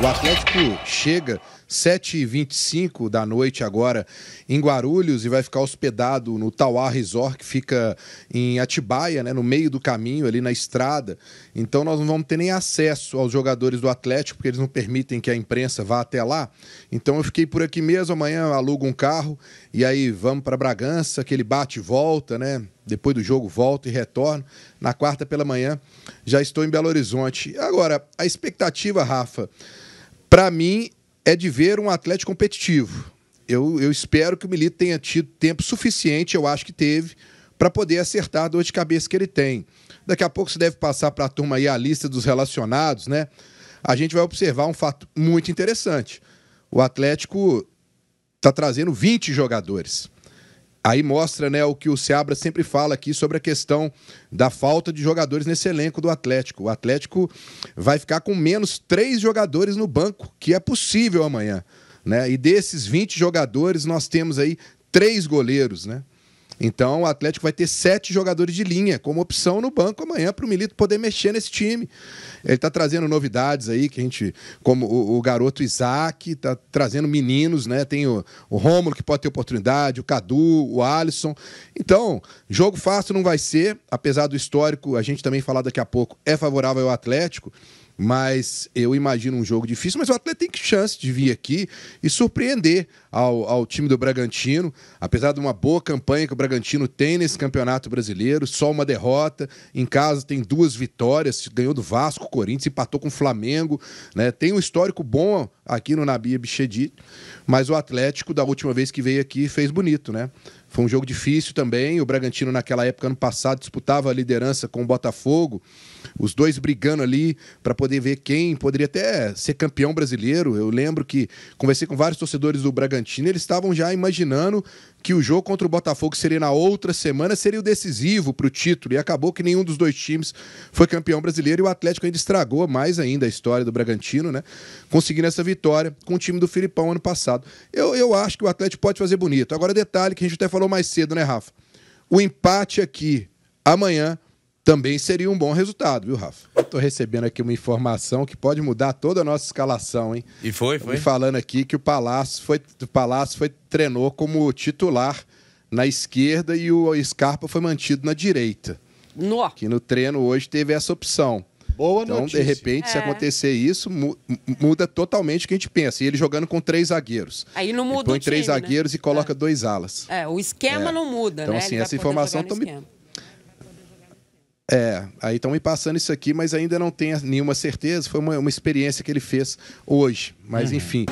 O Atlético chega 7h25 da noite agora em Guarulhos e vai ficar hospedado no Tauá Resort, que fica em Atibaia, né, no meio do caminho, ali na estrada. Então nós não vamos ter nem acesso aos jogadores do Atlético, porque eles não permitem que a imprensa vá até lá. Então eu fiquei por aqui mesmo, amanhã alugo um carro e aí vamos para Bragança, aquele bate e volta, né? Depois do jogo volto e retorno. Na quarta pela manhã já estou em Belo Horizonte. Agora, a expectativa, Rafa, para mim, é de ver um atleta competitivo. Eu, eu espero que o Milito tenha tido tempo suficiente, eu acho que teve, para poder acertar a dor de cabeça que ele tem. Daqui a pouco você deve passar para a turma aí a lista dos relacionados, né? A gente vai observar um fato muito interessante. O Atlético está trazendo 20 jogadores. Aí mostra né, o que o Seabra sempre fala aqui sobre a questão da falta de jogadores nesse elenco do Atlético. O Atlético vai ficar com menos três jogadores no banco, que é possível amanhã. Né? E desses 20 jogadores, nós temos aí três goleiros, né? Então o Atlético vai ter sete jogadores de linha como opção no banco amanhã para o Milito poder mexer nesse time. Ele está trazendo novidades aí, que a gente, como o, o garoto Isaac, está trazendo meninos, né? Tem o, o Rômulo que pode ter oportunidade, o Cadu, o Alisson. Então, jogo fácil não vai ser, apesar do histórico, a gente também falar daqui a pouco, é favorável ao Atlético mas eu imagino um jogo difícil. Mas o Atlético tem chance de vir aqui e surpreender ao, ao time do Bragantino, apesar de uma boa campanha que o Bragantino tem nesse campeonato brasileiro, só uma derrota. Em casa tem duas vitórias, ganhou do Vasco, Corinthians, empatou com o Flamengo, né? Tem um histórico bom aqui no Nabia Bichedi, mas o Atlético, da última vez que veio aqui, fez bonito, né? Foi um jogo difícil também. O Bragantino, naquela época, ano passado, disputava a liderança com o Botafogo. Os dois brigando ali para poder ver quem poderia até ser campeão brasileiro. Eu lembro que conversei com vários torcedores do Bragantino. Eles estavam já imaginando que o jogo contra o Botafogo seria na outra semana, seria o decisivo para o título. E acabou que nenhum dos dois times foi campeão brasileiro. E o Atlético ainda estragou mais ainda a história do Bragantino, né? Conseguindo essa vitória com o time do Filipão ano passado. Eu, eu acho que o Atlético pode fazer bonito. Agora, detalhe que a gente até falou falou mais cedo, né, Rafa? O empate aqui amanhã também seria um bom resultado, viu, Rafa? Estou recebendo aqui uma informação que pode mudar toda a nossa escalação, hein? E foi, foi. Me falando aqui que o Palácio foi, o Palácio foi treinou como titular na esquerda e o Scarpa foi mantido na direita. No. Que no treino hoje teve essa opção. Boa então, notícia. de repente, é. se acontecer isso, muda totalmente o que a gente pensa. E ele jogando com três zagueiros. Aí não muda ele põe time, três né? zagueiros né? e coloca é. dois alas. É, o esquema é. não muda, então, né? Então, assim, tá essa informação também. É, aí estão me passando isso aqui, mas ainda não tenho nenhuma certeza. Foi uma, uma experiência que ele fez hoje. Mas, uhum. enfim.